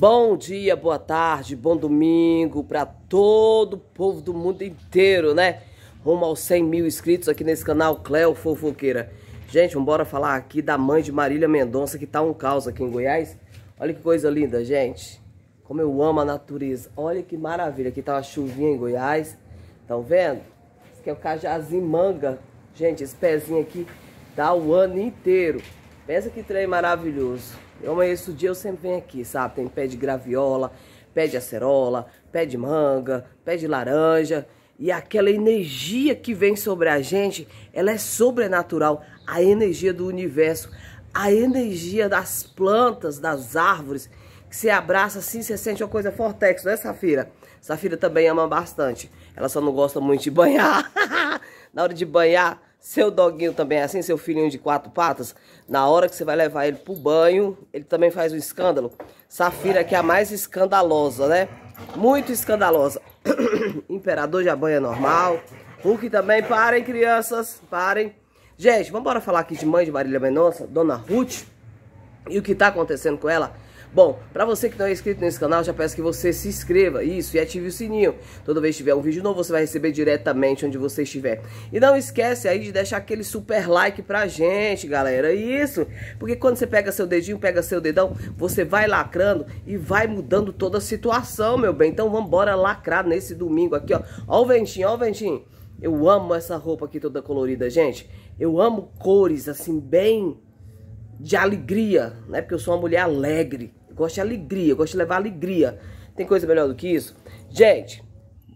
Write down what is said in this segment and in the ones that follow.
Bom dia, boa tarde, bom domingo para todo o povo do mundo inteiro, né? Rumo aos 100 mil inscritos aqui nesse canal Cleo Fofoqueira. Gente, vamos falar aqui da mãe de Marília Mendonça, que tá um caos aqui em Goiás. Olha que coisa linda, gente. Como eu amo a natureza. Olha que maravilha. Aqui tá uma chuvinha em Goiás. Estão vendo? Esse aqui é o cajazinho manga. Gente, esse pezinho aqui dá o ano inteiro. Pensa que trem maravilhoso. Eu amanheço o dia, eu sempre venho aqui, sabe? Tem pé de graviola, pé de acerola, pé de manga, pé de laranja. E aquela energia que vem sobre a gente, ela é sobrenatural. A energia do universo, a energia das plantas, das árvores. Que você abraça assim, você sente uma coisa fortex, não é, Safira? Safira também ama bastante. Ela só não gosta muito de banhar. Na hora de banhar, seu doguinho também é assim, seu filhinho de quatro patas, na hora que você vai levar ele pro banho, ele também faz um escândalo. Safira que é a mais escandalosa, né? Muito escandalosa. Imperador já banha é normal. Hulk também, parem crianças, parem. Gente, vamos falar aqui de mãe de Marília Mendonça, Dona Ruth, e o que tá acontecendo com ela. Bom, para você que não tá é inscrito nesse canal, já peço que você se inscreva, isso, e ative o sininho. Toda vez que tiver um vídeo novo, você vai receber diretamente onde você estiver. E não esquece aí de deixar aquele super like pra gente, galera, isso. Porque quando você pega seu dedinho, pega seu dedão, você vai lacrando e vai mudando toda a situação, meu bem. Então vamos lacrar nesse domingo aqui, ó. Ó o ventinho, ó o ventinho. Eu amo essa roupa aqui toda colorida, gente. Eu amo cores, assim, bem de alegria, né? Porque eu sou uma mulher alegre gosto de alegria, gosto de levar alegria. Tem coisa melhor do que isso? Gente,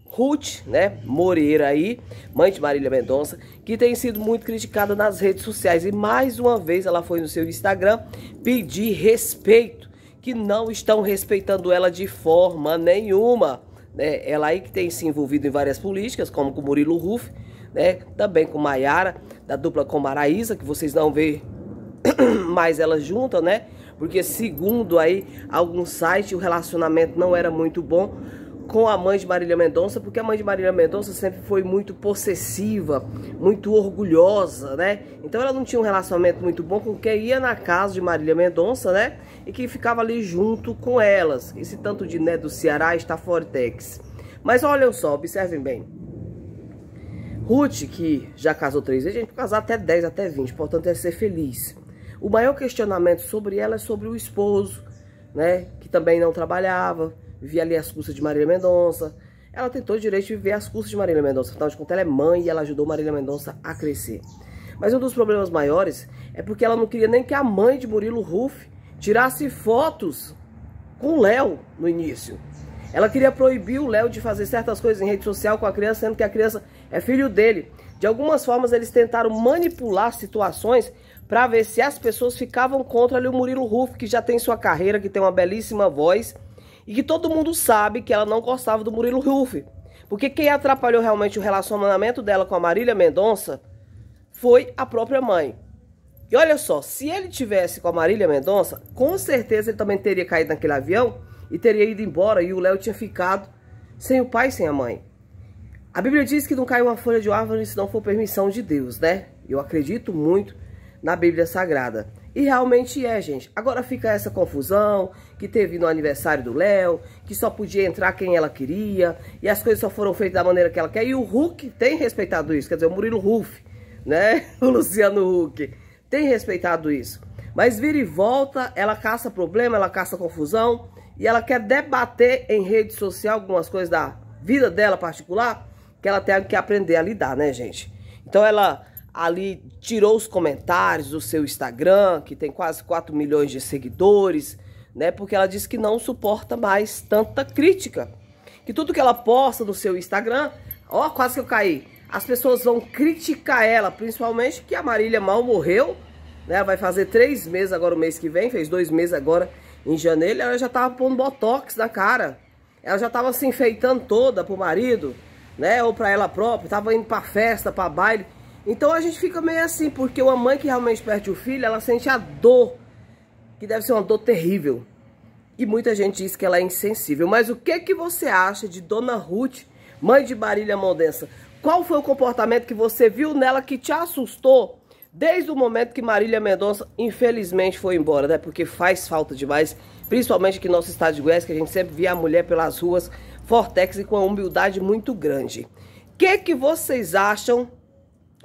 Ruth, né, Moreira aí, mãe de Marília Mendonça, que tem sido muito criticada nas redes sociais. E mais uma vez ela foi no seu Instagram pedir respeito, que não estão respeitando ela de forma nenhuma. Né? Ela aí que tem se envolvido em várias políticas, como com Murilo Ruf, né, também com Maiara, da dupla com Maraísa, que vocês não vê mais elas juntas, né? porque segundo aí alguns sites o relacionamento não era muito bom com a mãe de Marília Mendonça, porque a mãe de Marília Mendonça sempre foi muito possessiva, muito orgulhosa, né? Então ela não tinha um relacionamento muito bom com quem ia na casa de Marília Mendonça, né? E que ficava ali junto com elas. Esse tanto de né do Ceará está Fortex. Mas olhem só, observem bem. Ruth, que já casou três vezes, a gente pode casar até 10, até 20, portanto é ser feliz. O maior questionamento sobre ela é sobre o esposo, né? Que também não trabalhava, via ali as custas de Marília Mendonça. Ela tentou direito de viver as custas de Marília Mendonça, afinal de contas ela é mãe e ela ajudou Marília Mendonça a crescer. Mas um dos problemas maiores é porque ela não queria nem que a mãe de Murilo Ruff tirasse fotos com o Léo no início. Ela queria proibir o Léo de fazer certas coisas em rede social com a criança, sendo que a criança é filho dele. De algumas formas, eles tentaram manipular situações para ver se as pessoas ficavam contra ali, o Murilo Ruf, que já tem sua carreira, que tem uma belíssima voz e que todo mundo sabe que ela não gostava do Murilo Ruf. Porque quem atrapalhou realmente o relacionamento dela com a Marília Mendonça foi a própria mãe. E olha só, se ele tivesse com a Marília Mendonça, com certeza ele também teria caído naquele avião e teria ido embora e o Léo tinha ficado sem o pai, sem a mãe. A Bíblia diz que não cai uma folha de árvore se não for permissão de Deus, né? Eu acredito muito na Bíblia Sagrada. E realmente é, gente. Agora fica essa confusão que teve no aniversário do Léo, que só podia entrar quem ela queria, e as coisas só foram feitas da maneira que ela quer. E o Hulk tem respeitado isso, quer dizer, o Murilo Ruff, né? O Luciano Huck tem respeitado isso. Mas vira e volta, ela caça problema, ela caça confusão, e ela quer debater em rede social algumas coisas da vida dela particular, que ela tem que aprender a lidar, né, gente? Então ela ali tirou os comentários do seu Instagram, que tem quase 4 milhões de seguidores, né? Porque ela disse que não suporta mais tanta crítica. Que tudo que ela posta no seu Instagram, ó, quase que eu caí. As pessoas vão criticar ela, principalmente que a Marília mal morreu, né? Ela vai fazer três meses agora o mês que vem, fez dois meses agora em janeiro, ela já tava pondo botox na cara. Ela já tava se enfeitando toda pro marido né? Ou para ela própria, tava indo para festa, para baile. Então a gente fica meio assim, porque uma mãe que realmente perde o filho, ela sente a dor, que deve ser uma dor terrível. E muita gente diz que ela é insensível. Mas o que que você acha de Dona Ruth, mãe de Marília Mondensa? Qual foi o comportamento que você viu nela que te assustou desde o momento que Marília Mendonça, infelizmente, foi embora, né? Porque faz falta demais, principalmente aqui no nosso estado de Goiás, que a gente sempre via a mulher pelas ruas Fortex e com uma humildade muito grande. O que, que vocês acham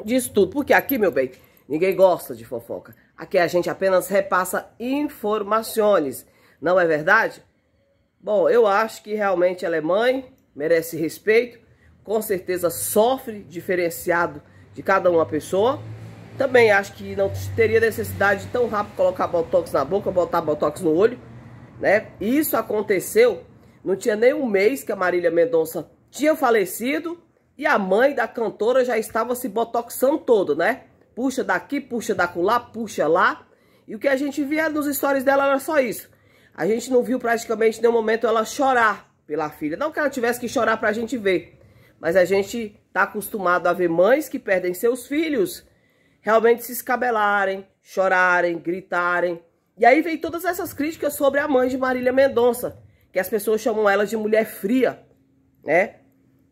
disso tudo? Porque aqui, meu bem, ninguém gosta de fofoca. Aqui a gente apenas repassa informações, não é verdade? Bom, eu acho que realmente ela é mãe, merece respeito, com certeza sofre diferenciado de cada uma pessoa. Também acho que não teria necessidade de tão rápido colocar botox na boca, botar botox no olho, né? Isso aconteceu não tinha nem um mês que a Marília Mendonça tinha falecido e a mãe da cantora já estava se botoxando toda, né? Puxa daqui, puxa da puxa lá. E o que a gente via nos stories dela era só isso. A gente não viu praticamente nenhum momento ela chorar pela filha. Não que ela tivesse que chorar pra gente ver. Mas a gente tá acostumado a ver mães que perdem seus filhos realmente se escabelarem, chorarem, gritarem. E aí vem todas essas críticas sobre a mãe de Marília Mendonça que as pessoas chamam ela de mulher fria, né?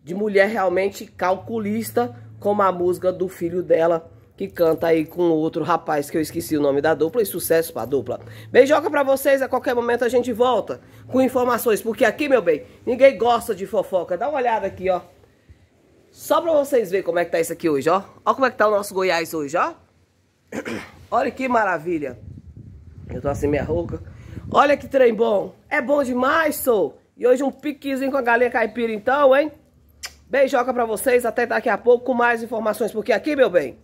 De mulher realmente calculista, como a música do filho dela, que canta aí com outro rapaz que eu esqueci o nome da dupla, e sucesso pra dupla. Beijoca pra vocês, a qualquer momento a gente volta com informações, porque aqui, meu bem, ninguém gosta de fofoca. Dá uma olhada aqui, ó. Só pra vocês verem como é que tá isso aqui hoje, ó. Ó como é que tá o nosso Goiás hoje, ó. Olha que maravilha. Eu tô assim, minha rouca. Olha que trem bom. É bom demais, sou. E hoje um piquezinho com a galinha caipira, então, hein? Beijoca pra vocês. Até daqui a pouco com mais informações. Porque aqui, meu bem,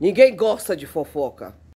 ninguém gosta de fofoca.